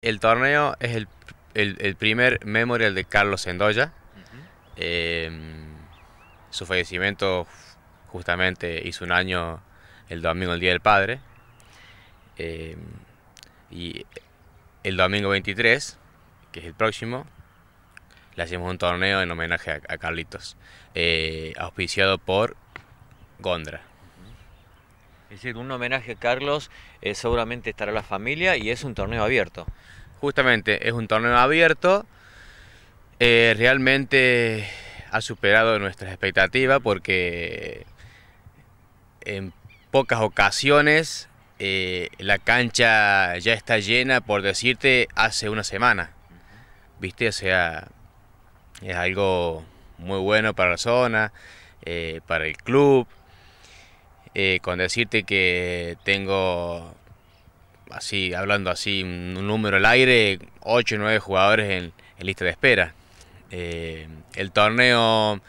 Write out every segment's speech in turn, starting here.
El torneo es el, primer memorial de Carlos Sendoya. Em, su fallecimiento justamente hizo un año el domingo, el Día del Padre. Em, y el domingo 23, que es el próximo, le hacemos un torneo en homenaje a, Carlitos, eh, auspiciado por Gondra. Es decir, un homenaje, a Carlos, eh, seguramente estará la familia y es un torneo abierto. Justamente, es un torneo abierto. Eh, realmente ha superado nuestras expectativas porque en pocas ocasiones eh, la cancha ya está llena, por decirte, hace una semana. ¿Viste? O sea, es algo muy bueno para la zona, para el club eh, con decirte que tengo, así hablando así, un número al aire, 8 o 9 jugadores en, lista de espera. Eh, el torneo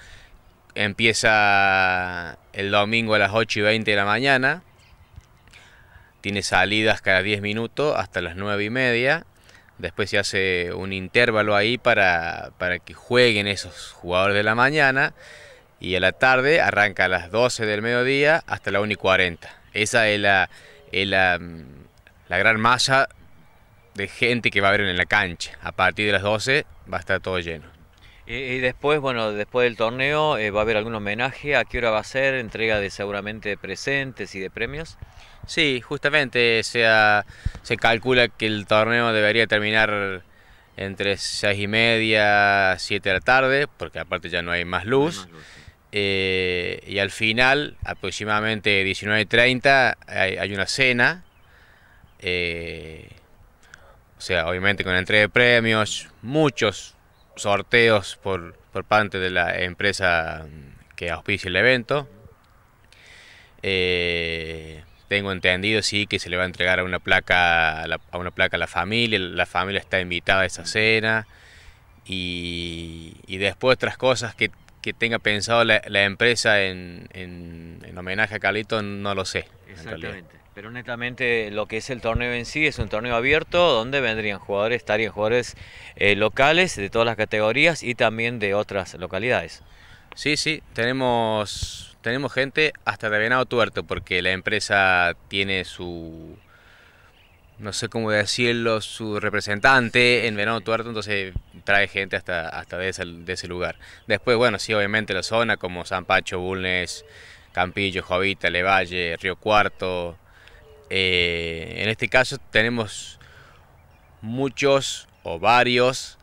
empieza el domingo a las 8 y 20 de la mañana. Tiene salidas cada 10 minutos hasta las 9 y media. Después se hace un intervalo ahí para, para que jueguen esos jugadores de la mañana y a la tarde arranca a las 12 del mediodía hasta la 1 y 40. Esa es la, mm, la, gran masa de gente que va a haber en la cancha. A partir de las 12 va a estar todo lleno. Y, después, bueno, después del torneo eh, va a haber algún homenaje. ¿A qué hora va a ser? Entrega de seguramente de presentes y de premios. Sí, justamente sea, se calcula que el torneo debería terminar entre 6 y media, 7 de la tarde, porque aparte ya No hay más luz. Eh, y al final, aproximadamente 19.30, hay, una cena. Eh, o sea, obviamente con entrega de premios, muchos sorteos por, parte de la empresa que auspicia el evento. Eh, tengo entendido sí que se le va a entregar a una placa a, la, una placa a la familia, la familia está invitada a esa cena y después otras cosas que, que tenga pensado la, empresa en, en, homenaje a Carlito no lo sé. Exactamente. Pero netamente lo que es el torneo en sí es un torneo abierto donde vendrían jugadores, estarían jugadores eh, locales de todas las categorías y también de otras localidades. Sí, sí, tenemos, tenemos gente hasta de Venado Tuerto porque la empresa tiene su, no sé cómo decirlo, su representante en Venado Tuerto, entonces trae gente hasta, hasta de, ese, lugar. Después, bueno, sí, obviamente la zona como San Pacho, Bulnes, Campillo, Jovita, Levalle, Río Cuarto. Eh, en este caso tenemos muchos o varios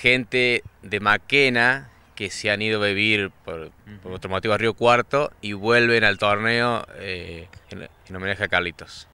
gente de Maquena que se han ido a vivir por, otro motivo a Río Cuarto y vuelven al torneo eh, en, en homenaje a Carlitos.